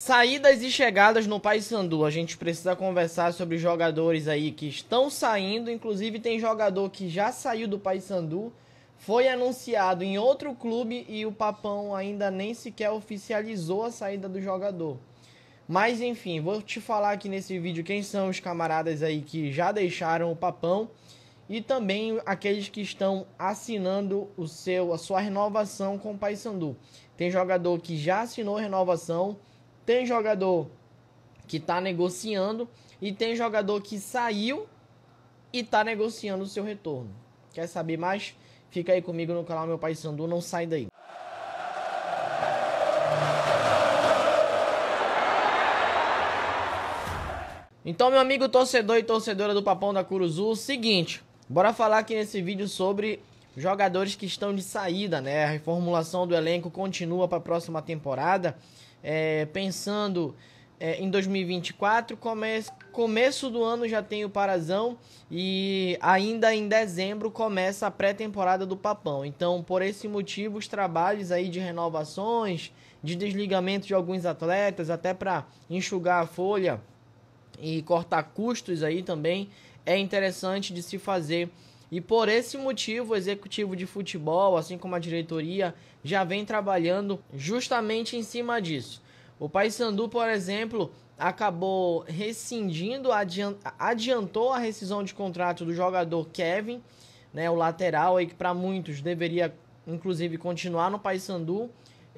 Saídas e chegadas no Paysandu. A gente precisa conversar sobre jogadores aí que estão saindo. Inclusive, tem jogador que já saiu do Paysandu, foi anunciado em outro clube e o Papão ainda nem sequer oficializou a saída do jogador. Mas enfim, vou te falar aqui nesse vídeo quem são os camaradas aí que já deixaram o Papão e também aqueles que estão assinando o seu a sua renovação com o Paysandu. Tem jogador que já assinou renovação tem jogador que está negociando e tem jogador que saiu e está negociando o seu retorno. Quer saber mais? Fica aí comigo no canal Meu Pai Sandu, não sai daí. Então, meu amigo torcedor e torcedora do Papão da Curuzu, é seguinte, bora falar aqui nesse vídeo sobre jogadores que estão de saída, né? A reformulação do elenco continua para a próxima temporada é, pensando é, em 2024, come começo do ano já tem o Parazão e ainda em dezembro começa a pré-temporada do Papão. Então, por esse motivo, os trabalhos aí de renovações, de desligamento de alguns atletas, até para enxugar a folha e cortar custos aí também, é interessante de se fazer e por esse motivo, o executivo de futebol, assim como a diretoria, já vem trabalhando justamente em cima disso. O Paysandu, por exemplo, acabou rescindindo, adiantou a rescisão de contrato do jogador Kevin, né, o lateral aí que para muitos deveria inclusive continuar no Paysandu.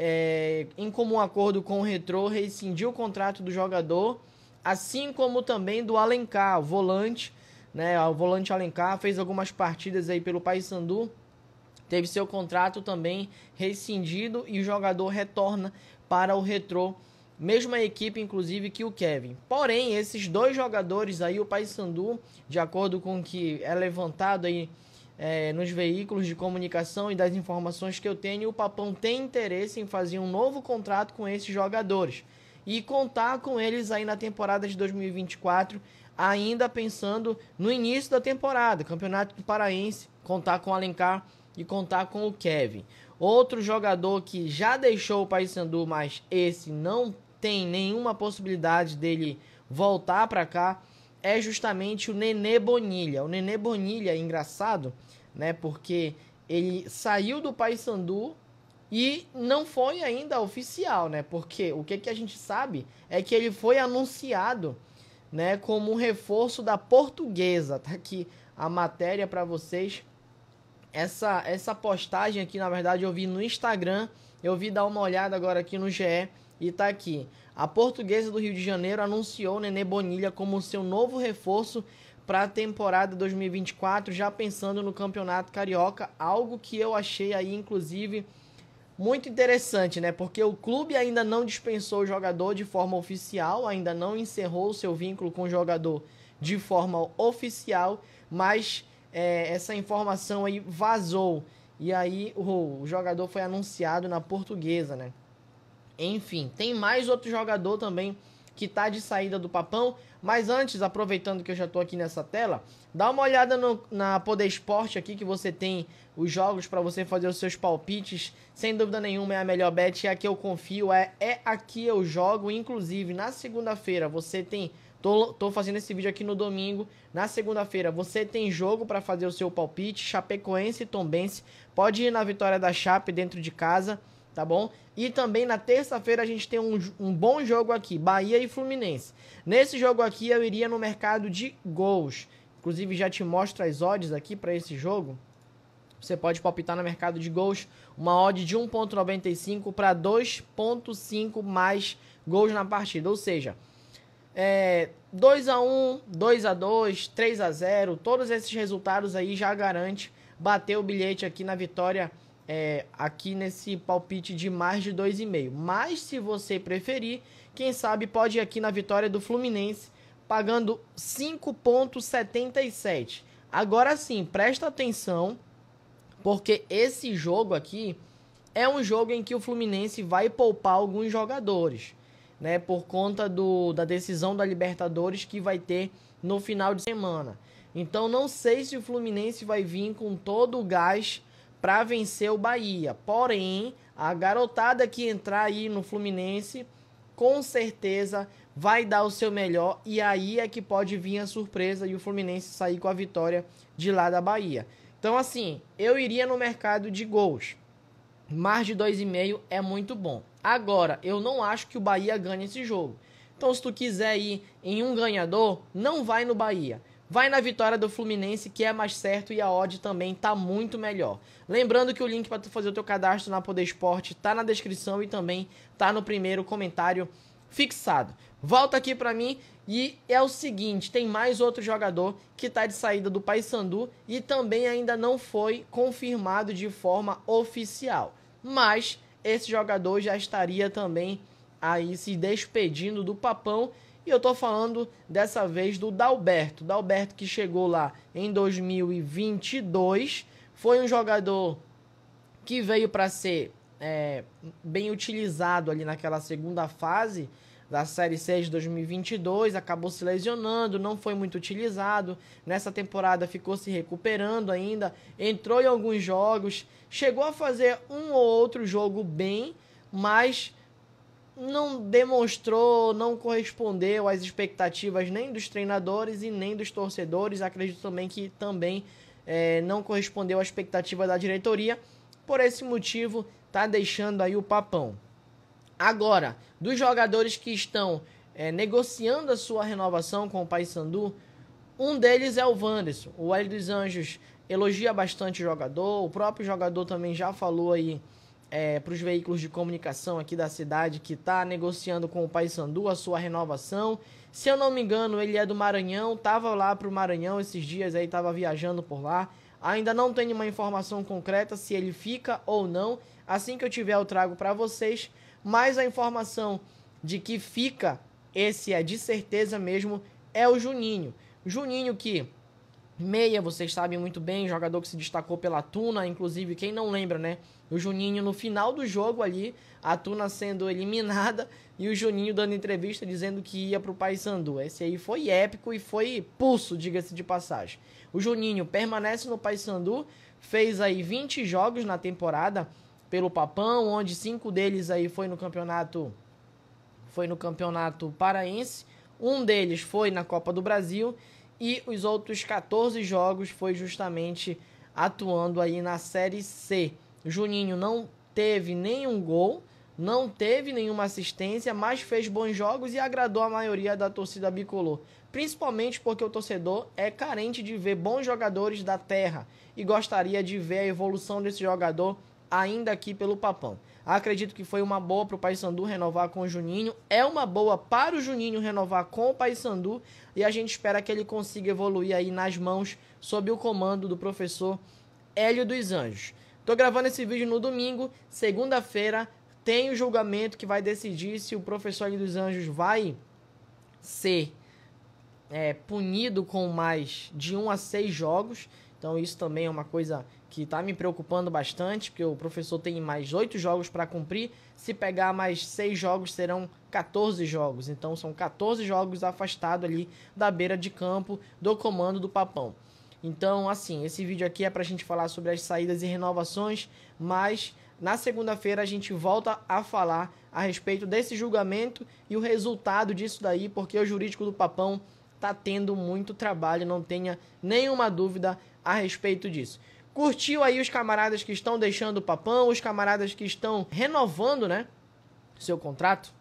É, em comum acordo com o Retrô, rescindiu o contrato do jogador, assim como também do Alencar, volante, né? O volante Alencar fez algumas partidas aí pelo Paysandu, teve seu contrato também rescindido e o jogador retorna para o Retrô, mesma equipe inclusive que o Kevin. Porém, esses dois jogadores aí, o Paysandu, de acordo com o que é levantado aí é, nos veículos de comunicação e das informações que eu tenho, o Papão tem interesse em fazer um novo contrato com esses jogadores e contar com eles aí na temporada de 2024, ainda pensando no início da temporada, Campeonato do Paraense, contar com o Alencar e contar com o Kevin. Outro jogador que já deixou o Paysandu, mas esse não tem nenhuma possibilidade dele voltar para cá, é justamente o Nenê Bonilha. O Nenê Bonilha, é engraçado, né? Porque ele saiu do Paysandu e não foi ainda oficial, né? Porque o que, que a gente sabe é que ele foi anunciado né, como um reforço da portuguesa. Tá aqui a matéria para vocês. Essa, essa postagem aqui, na verdade, eu vi no Instagram. Eu vi dar uma olhada agora aqui no GE e tá aqui. A portuguesa do Rio de Janeiro anunciou Nenê Bonilha como seu novo reforço para a temporada 2024, já pensando no Campeonato Carioca, algo que eu achei aí, inclusive, muito interessante, né? Porque o clube ainda não dispensou o jogador de forma oficial, ainda não encerrou o seu vínculo com o jogador de forma oficial, mas é, essa informação aí vazou. E aí o, o jogador foi anunciado na portuguesa, né? Enfim, tem mais outro jogador também que tá de saída do papão. Mas antes, aproveitando que eu já tô aqui nessa tela, dá uma olhada no, na Poder Esporte aqui que você tem os jogos para você fazer os seus palpites. Sem dúvida nenhuma é a melhor bet, é a que eu confio, é, é aqui eu jogo. Inclusive, na segunda-feira você tem. Tô, tô fazendo esse vídeo aqui no domingo. Na segunda-feira você tem jogo para fazer o seu palpite. Chapecoense e Tombense. Pode ir na vitória da Chape dentro de casa tá bom? E também na terça-feira a gente tem um, um, bom jogo aqui, Bahia e Fluminense. Nesse jogo aqui eu iria no mercado de gols. Inclusive já te mostro as odds aqui para esse jogo. Você pode palpitar no mercado de gols uma odd de 1.95 para 2.5 mais gols na partida, ou seja, é, 2 a 1, 2 a 2, 3 a 0, todos esses resultados aí já garante bater o bilhete aqui na vitória é, aqui nesse palpite de mais de 2,5. Mas se você preferir, quem sabe pode ir aqui na vitória do Fluminense pagando 5,77. Agora sim, presta atenção, porque esse jogo aqui é um jogo em que o Fluminense vai poupar alguns jogadores, né? Por conta do, da decisão da Libertadores que vai ter no final de semana. Então não sei se o Fluminense vai vir com todo o gás para vencer o Bahia. Porém, a garotada que entrar aí no Fluminense, com certeza vai dar o seu melhor e aí é que pode vir a surpresa e o Fluminense sair com a vitória de lá da Bahia. Então, assim, eu iria no mercado de gols. Mais de 2,5 é muito bom. Agora, eu não acho que o Bahia ganhe esse jogo. Então, se tu quiser ir em um ganhador, não vai no Bahia. Vai na vitória do Fluminense, que é mais certo, e a odd também tá muito melhor. Lembrando que o link para tu fazer o teu cadastro na Poder Esporte tá na descrição e também tá no primeiro comentário fixado. Volta aqui para mim e é o seguinte, tem mais outro jogador que tá de saída do Paysandu e também ainda não foi confirmado de forma oficial. Mas esse jogador já estaria também aí se despedindo do papão e eu estou falando dessa vez do Dalberto. Dalberto que chegou lá em 2022, foi um jogador que veio para ser é, bem utilizado ali naquela segunda fase da Série C de 2022, acabou se lesionando, não foi muito utilizado. Nessa temporada ficou se recuperando ainda, entrou em alguns jogos, chegou a fazer um ou outro jogo bem, mas não demonstrou, não correspondeu às expectativas nem dos treinadores e nem dos torcedores. Acredito também que também é, não correspondeu à expectativa da diretoria. Por esse motivo, tá deixando aí o papão. Agora, dos jogadores que estão é, negociando a sua renovação com o Paysandu, um deles é o Wanderson. O Hélio dos Anjos elogia bastante o jogador, o próprio jogador também já falou aí é, para os veículos de comunicação aqui da cidade que está negociando com o Paysandu a sua renovação. Se eu não me engano, ele é do Maranhão, estava lá para o Maranhão esses dias aí, estava viajando por lá. Ainda não tenho uma informação concreta se ele fica ou não. Assim que eu tiver, eu trago para vocês. Mas a informação de que fica, esse é de certeza mesmo, é o Juninho. Juninho que Meia, vocês sabem muito bem, jogador que se destacou pela Tuna, inclusive quem não lembra, né? O Juninho no final do jogo ali, a Tuna sendo eliminada e o Juninho dando entrevista dizendo que ia pro Paysandu. Esse aí foi épico e foi pulso, diga-se de passagem. O Juninho permanece no Paysandu, fez aí 20 jogos na temporada pelo Papão, onde cinco deles aí foi no campeonato foi no campeonato paraense, um deles foi na Copa do Brasil e os outros 14 jogos foi justamente atuando aí na Série C. Juninho não teve nenhum gol, não teve nenhuma assistência, mas fez bons jogos e agradou a maioria da torcida bicolor. Principalmente porque o torcedor é carente de ver bons jogadores da terra e gostaria de ver a evolução desse jogador ainda aqui pelo Papão. Acredito que foi uma boa para o Paysandu renovar com o Juninho. É uma boa para o Juninho renovar com o Paysandu. E a gente espera que ele consiga evoluir aí nas mãos, sob o comando do professor Hélio dos Anjos. Tô gravando esse vídeo no domingo, segunda-feira. Tem o julgamento que vai decidir se o professor Hélio dos Anjos vai ser é, punido com mais de 1 a 6 jogos então isso também é uma coisa que está me preocupando bastante, porque o professor tem mais oito jogos para cumprir. Se pegar mais seis jogos, serão 14 jogos. Então são 14 jogos afastado ali da beira de campo do comando do Papão. Então, assim, esse vídeo aqui é para a gente falar sobre as saídas e renovações, mas na segunda-feira a gente volta a falar a respeito desse julgamento e o resultado disso daí, porque o jurídico do Papão tá tendo muito trabalho, não tenha nenhuma dúvida a respeito disso. Curtiu aí os camaradas que estão deixando o papão, os camaradas que estão renovando, né, seu contrato?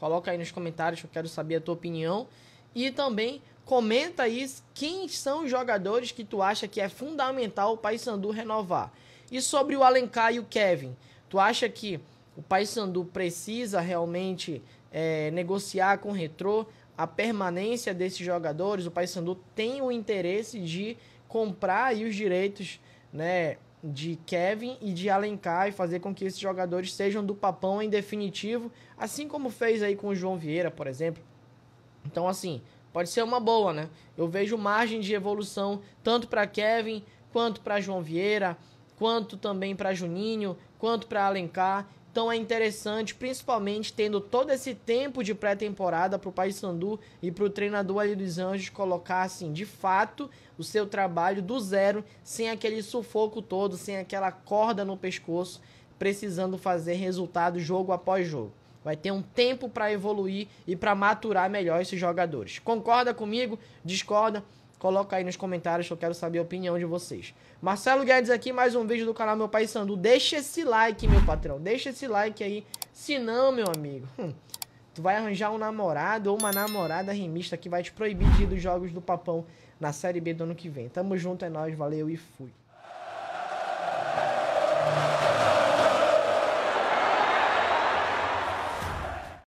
Coloca aí nos comentários, eu quero saber a tua opinião. E também comenta aí quem são os jogadores que tu acha que é fundamental o Paysandu renovar. E sobre o Alencar e o Kevin, tu acha que o Paysandu precisa realmente é, negociar com o Retro? a permanência desses jogadores, o Paysandu tem o interesse de comprar os direitos, né, de Kevin e de Alencar e fazer com que esses jogadores sejam do papão em definitivo, assim como fez aí com o João Vieira, por exemplo. Então, assim, pode ser uma boa, né? Eu vejo margem de evolução tanto para Kevin quanto para João Vieira, quanto também para Juninho, quanto para Alencar. Então é interessante, principalmente tendo todo esse tempo de pré-temporada para o Paysandu e para o treinador ali dos Anjos colocar assim, de fato, o seu trabalho do zero, sem aquele sufoco todo, sem aquela corda no pescoço, precisando fazer resultado jogo após jogo. Vai ter um tempo para evoluir e para maturar melhor esses jogadores. Concorda comigo? Discorda? Coloca aí nos comentários que eu quero saber a opinião de vocês. Marcelo Guedes aqui, mais um vídeo do canal Meu Pai Sandu. Deixa esse like, meu patrão. Deixa esse like aí. Se não, meu amigo, hum, tu vai arranjar um namorado ou uma namorada rimista que vai te proibir de ir dos jogos do papão na Série B do ano que vem. Tamo junto, é nóis, valeu e fui.